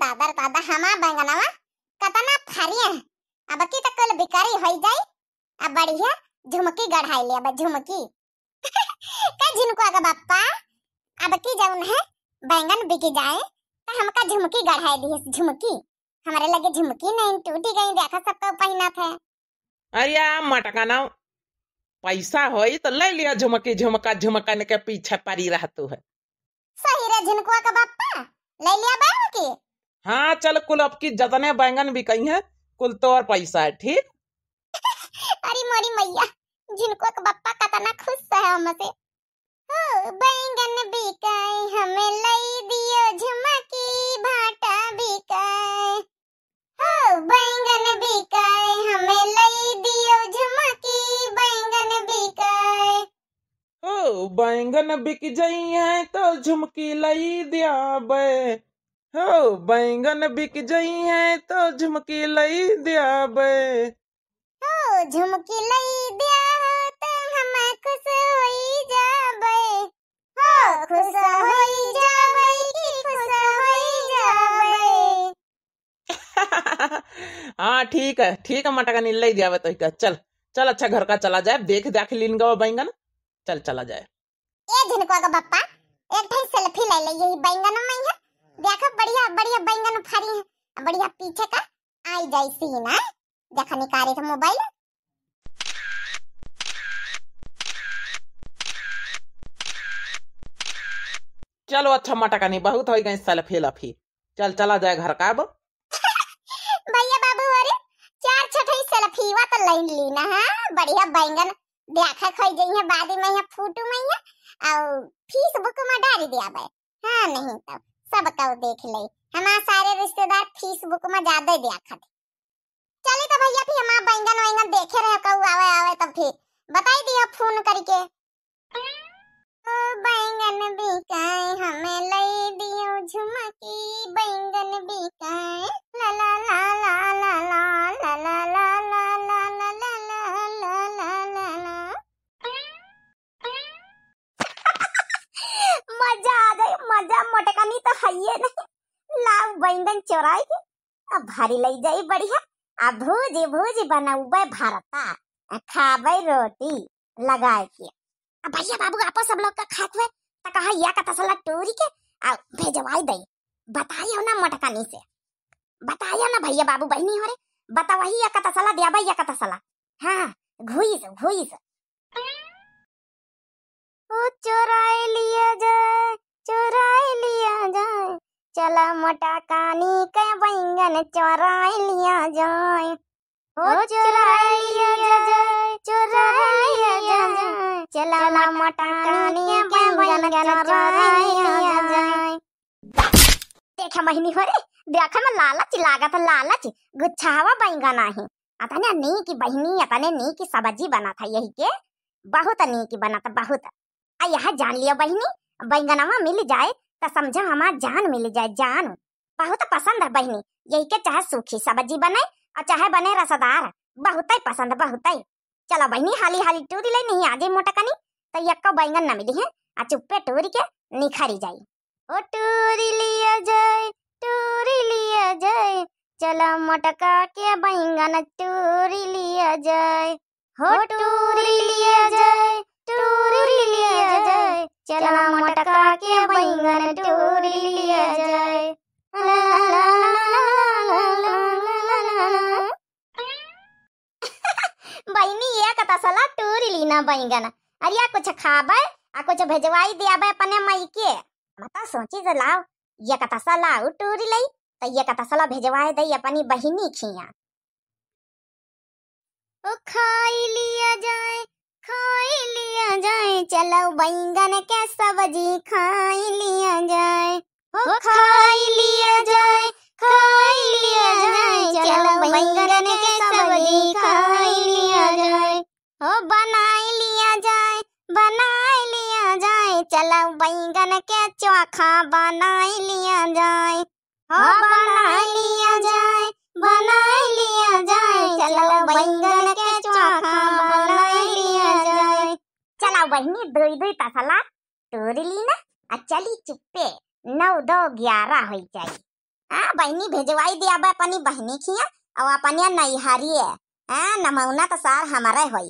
दादर कादा हमा बैंगनवा कतना फरिया अब की तक कल बिकारी होई जाई अब बढ़िया झुमकी गढ़ाई ले अब झुमकी का जिनको आगा बापा अब की जाऊन है बैंगन बिक जाए तो हमका झुमकी गढ़ाई दी झुमकी हमारे लगे झुमकी नहीं टूटी गई देखा सब तो पहना था अरे आ मटका ना पैसा होई तो ले लिया झुमकी झुमका झुमका ने के पीछे परी रहतू है सही रे जिनको का बापा ले लिया बाबू की हाँ चल कुल अब की जतने बैंगन भी कही है कुल तो और पैसा है ठीक अरे मोरी मैया जिनको बप्पा तना खुश है हम से बैंगन बिकाई हमें लई दियो झमकी भाटा बिकाई हो बैंगन बिकाई हमें लई दियो झमकी बैंगन बिकाई ओ बैंगन बिक जाई है तो झुमकी लई दिया बे हो बैंगन बिक जई है तो झुमकी लई दिया बे हो झुमकी लई दिया हो तो हम खुश होई जा बे हो खुश होई जाबे की खुश होई जा बे हाँ ठीक है ठीक है मटका नहीं लई दिया बे तो का चल चल अच्छा घर का चला जाए देख देख लीन गवा बैंगन चल चला जाए ए झिनकुआ का बप्पा एक ठे सेल्फी ले ले यही बैंगन में है देखो बढ़िया बढ़िया बैंगन फरी है बढ़िया पीछे का आई जैसी ही ना देखा निकाले था मोबाइल चलो अच्छा मटका नहीं बहुत हो गई सलफी लफी चल चला जाए घर का अब भैया बाबू अरे चार छठी सलफीवा तो लाइन लेना है हाँ? बढ़िया बैंगन देखा खई जई है बाद में यहां फोटो में है और फेसबुक में डाल दिया भाई हां नहीं तो सब कल देख ले हमार सारे रिश्तेदार फेसबुक में ज्यादा दिया खाते चले तो भैया फिर हमार बैंगन वैंगन देखे रहे कहू आवे आवे तब फिर बताई दियो फोन करके ओ बैंगन बिकाए हमें ले दियो झुमकी बैंगन बिकाए ला ला ला ला ला ला ला ला टका नहीं तो है ये नहीं लाव बैंगन चोराई के अब भारी ले जाए बढ़िया अब भूजी भूजी भूज बनाऊबे भारता खाबे रोटी लगाए के अब भैया बाबू आपो सब लोग का खात हुए त कहा या का तसला टोरी के आ भेजवाई दई बताइयो ना मटकानी से बताइयो ना भैया बाबू बहनी हो रे बतावही या का तसला दिया भैया का तसला हां घुइस घुइस ओ चोराई लिया जाए चला मोटा कानी के बैंगन चोराई लिया जाए ओ चुराई लिया जाए चुराई लिया जाए चला मोटा कानी के बैंगन चोराई लिया जाए देख महिनी हो रे देख में लालच लागा था लालच गुच्छावा बैंगन आही आता ने नी की बहनी ने नी की सब्जी बना था यही के बहुत नी की बना था बहुत आ यहां जान लिया बहनी बैंगनवा मिल जाए तो समझो हमार जान मिल जाए जान बहुत पसंद है बहनी यही के चाहे सूखी सब्जी बने और चाहे बने रसदार बहुत ही पसंद बहुत ही चलो बहनी हाली हाली टूरी ले नहीं आज मोटकनी तो यक्को बैंगन न मिली है आ चुप्पे टूरी के निखारी जाई ओ टूरी लिया जाए टूरी लिया जाए चलो मोटका के बैंगन टूरी लिया जाए हो टूरी लिया जाए टूरी लिया चला मटका के बैंगन टोर लिया जाए बहनी टूर लीना बैंगन अरे कुछ खाबे आ कुछ भेजवाई दियाबे अपने मई के बता सोची जे लाओ ये कता लाओ टूर लई तो ये कता सला भेजवाए दई अपनी बहिनी खिया ओ खाई लिया जाए खाई लिया जाए चलो बैंगन के सब्जी खाई लिया जाए ओ खाई लिया जाए खाई लिया जाए चलो बैंगन के सब्जी खाई लिया जाए ओ बनाई लिया जाए बनाई लिया जाए चलो बैंगन के चोखा बनाई लिया जाए ओ बनाई लिया जाए बनाई लिया जाए चलो बैंगन वहीं दुई दुई तसला तोर ली ना आ चली चुप्पे नौ दो ग्यारह हो जाए हाँ बहनी भेजवाई दिया बा अपनी बहनी खिया और अपनिया है आ नमौना तो सार हमारे हो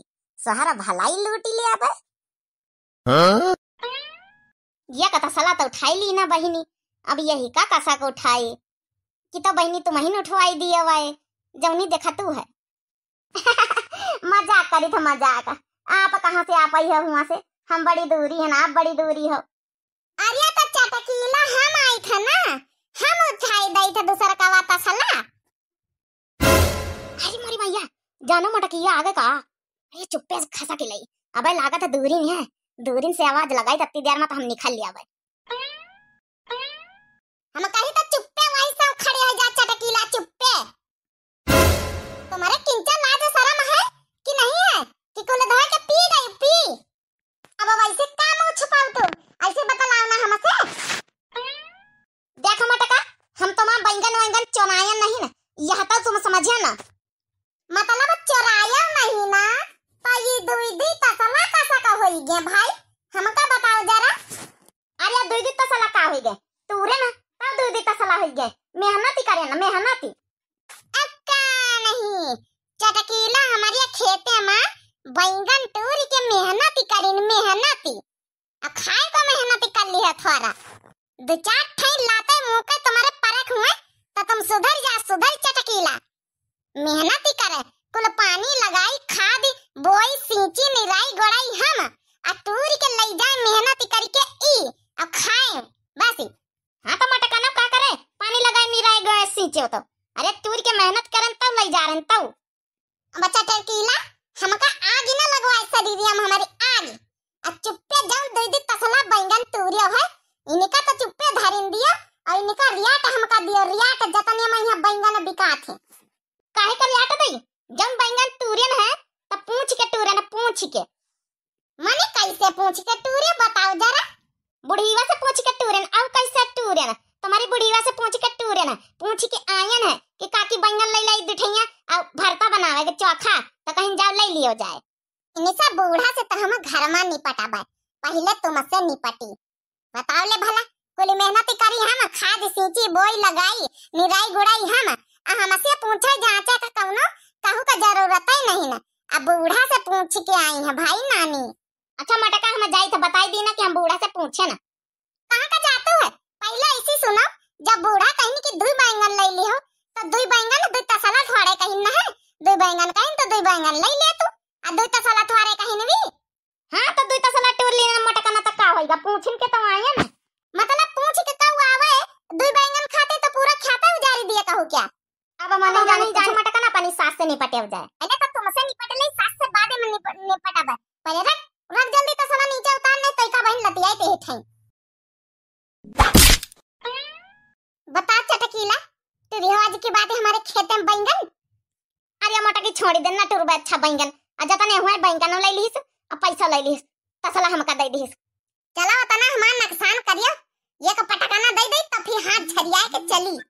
सोहर भलाई लूट लिया बा हाँ? ये का तसला तो उठाई ली ना बहनी अब यही का कसा को उठाई कि तो बहनी तुम ही उठवाई दिया वाए जौनी देखा तू है मजाक करी था मजाक आप कहाँ से आप आई हो वहाँ से हम बड़ी दूरी है ना आप बड़ी दूरी हो अरे तो चटकीला हम आई थे ना हम उठाई दई थे दूसरा का वाता सला अरे मोरी भैया जानो मटकिया आगे का अरे चुप्पे से खसा के लई अबे लागा था दूरी में है दूरी से आवाज लगाई तत्ती देर में तो हम निकल लिया भाई हम कहीं तक चुप गए तू रे ना ता दू दी तसला होइगे मेहनती करे ना मेहनती अक्का नहीं चटकीला हमारे खेते में बैंगन तोरी के मेहनती करिन मेहनती आ खाए को मेहनती कर ली है थोड़ा दो चार ठई लाते मुंह पे तुम्हारे परख हुए तो तुम सुधर जा सुधर चटकीला मेहनती करे कुल पानी लगाई खाद बोई सिंची निराई गोड़ाई हम आ तूर के लई जाए मेहनत करके ई अब खा हो तो अरे तूर के मेहनत करन तब लई जा रन तब बच्चा टरकीला हमका ही ना लगवाए सा दीदी हम हमारी आग अब चुप्पे जाऊं दो दी तसला बैंगन तूरियो है इनका तो चुप्पे धरिन दियो और इनका रियाट हमका दियो रियाट जतने में यहां बैंगन बिकात है काहे का रियाट दई जब बैंगन तूरियन है तो पूछ के तूरन पूछ के माने कैसे पूछ के तूरे बताओ जरा बुढ़ीवा से पूछ के तूरन अब कैसे तूरन तुम्हारी बुढ़ीवा से पूछ के टूर है ना पूछ के आयन ना कि काकी बंगल ले लाई दुठैया और भरता बनावे के चोखा तो कहीं जाओ ले लियो जाए इनिसा बूढ़ा से तो हम घर में निपटाबे पहले तुम तुमसे निपटी बताओ ले भला कुल मेहनत करी हम खाद सींची बोई लगाई निराई गुड़ाई हम आ हम से पूछे जांचे का कौनो कहू का जरूरत ही नहीं ना अब बूढ़ा से पूछ के आई है भाई नानी अच्छा मटका हम जाई तो बताई दी ना कि हम बूढ़ा से पूछे ना कहां का जाते है पहले ऐसे सुना जब बूढ़ा कहीं कि दुई बैंगन ले ली हो तो दुई बैंगन दुई तसला थोड़े कहीं ना है दुई बैंगन कहीं तो दुई बैंगन ले लिया तू आ दुई तसला थोड़े कहीं भी हां तो दुई तसला टूर लेना मोटा कना तो का होएगा पूछिन के तो आए ना मतलब पूछ के का हुआ है दुई बैंगन खाते तो पूरा खाता उजारी दिया कहो क्या अब मन जाने जाने मोटा कना पानी सास से निपटे हो जाए अरे तो तुमसे निपटे नहीं सास से बाद में निपटाबे पहले रख रख जल्दी तो तसला नीचे उतार नहीं तो का बहन लतियाई ते तो हेठई बता चटकीला तेरी आज की बात है हमारे खेत में बैंगन अरे मोटा की छोड़ी देना टूर अच्छा बैंगन आ जाता तो नहीं हुआ बैंगन ले लीस और पैसा ले लीस तसला हमका दे दीस चलो तना तो हमार नुकसान करियो ये का पटकाना दे दे तो फिर हाथ झरिया के चली